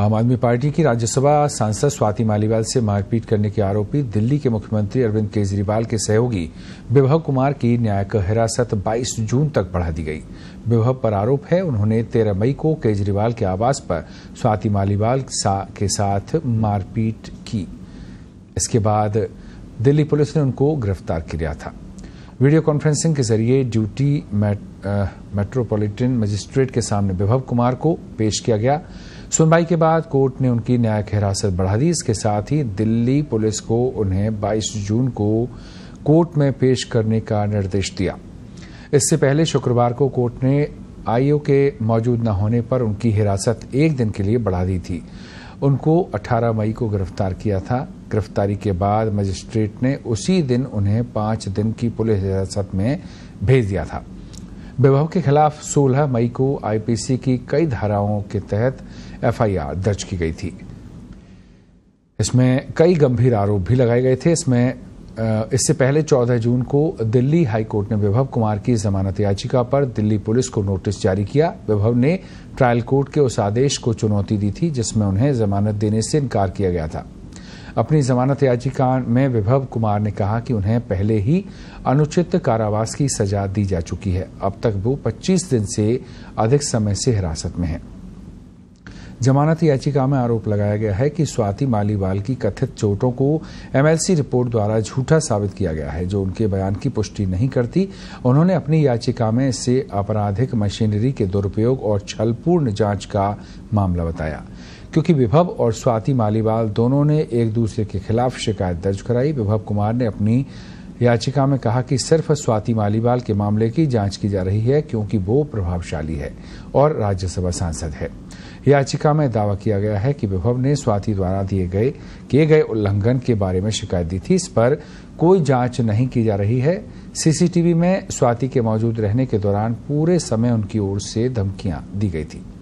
आम आदमी पार्टी की राज्यसभा सांसद स्वाति मालीवाल से मारपीट करने के आरोपी दिल्ली के मुख्यमंत्री अरविंद केजरीवाल के सहयोगी विभव कुमार की न्यायिक हिरासत 22 जून तक बढ़ा दी गई विभव पर आरोप है उन्होंने 13 मई को केजरीवाल के आवास पर स्वाति मालीवाल सा, के साथ मारपीट की इसके बाद दिल्ली पुलिस ने उनको गिरफ्तार किया था वीडियो कॉन्फ्रेंसिंग के जरिए ड्यूटी मेट्रोपॉलिटन मजिस्ट्रेट के सामने विभव कुमार को पेश किया गया सुनवाई के बाद कोर्ट ने उनकी न्यायिक हिरासत बढ़ा दी इसके साथ ही दिल्ली पुलिस को उन्हें 22 जून को कोर्ट में पेश करने का निर्देश दिया इससे पहले शुक्रवार को कोर्ट ने आईओ के मौजूद न होने पर उनकी हिरासत एक दिन के लिए बढ़ा दी थी उनको 18 मई को गिरफ्तार किया था गिरफ्तारी के बाद मजिस्ट्रेट ने उसी दिन उन्हें पांच दिन की पुलिस हिरासत में भेज दिया था विभव के खिलाफ 16 मई को आईपीसी की कई धाराओं के तहत एफआईआर दर्ज की गई थी इसमें कई गंभीर आरोप भी लगाए गए थे इसमें इससे पहले 14 जून को दिल्ली हाईकोर्ट ने विभव कुमार की जमानत याचिका पर दिल्ली पुलिस को नोटिस जारी किया विभव ने ट्रायल कोर्ट के उस आदेश को चुनौती दी थी जिसमें उन्हें जमानत देने से इनकार किया गया था अपनी जमानत याचिका में विभव कुमार ने कहा कि उन्हें पहले ही अनुचित कारावास की सजा दी जा चुकी है अब तक वो 25 दिन से अधिक समय से हिरासत में हैं जमानत याचिका में आरोप लगाया गया है कि स्वाति मालीवाल की कथित चोटों को एमएलसी रिपोर्ट द्वारा झूठा साबित किया गया है जो उनके बयान की पुष्टि नहीं करती उन्होंने अपनी याचिका में इसे आपराधिक मशीनरी के दुरुपयोग और छलपूर्ण जांच का मामला बताया क्योंकि विभव और स्वाति मालीवाल दोनों ने एक दूसरे के खिलाफ शिकायत दर्ज कराई विभव कुमार ने अपनी याचिका में कहा कि सिर्फ स्वाति मालीवाल के मामले की जांच की जा रही है क्योंकि वो प्रभावशाली है और राज्यसभा सांसद है याचिका में दावा किया गया है कि विभव ने स्वाति द्वारा दिए गए किए गए उल्लंघन के बारे में शिकायत दी थी इस पर कोई जांच नहीं की जा रही है सीसीटीवी में स्वाति के मौजूद रहने के दौरान पूरे समय उनकी ओर से धमकियां दी गई थीं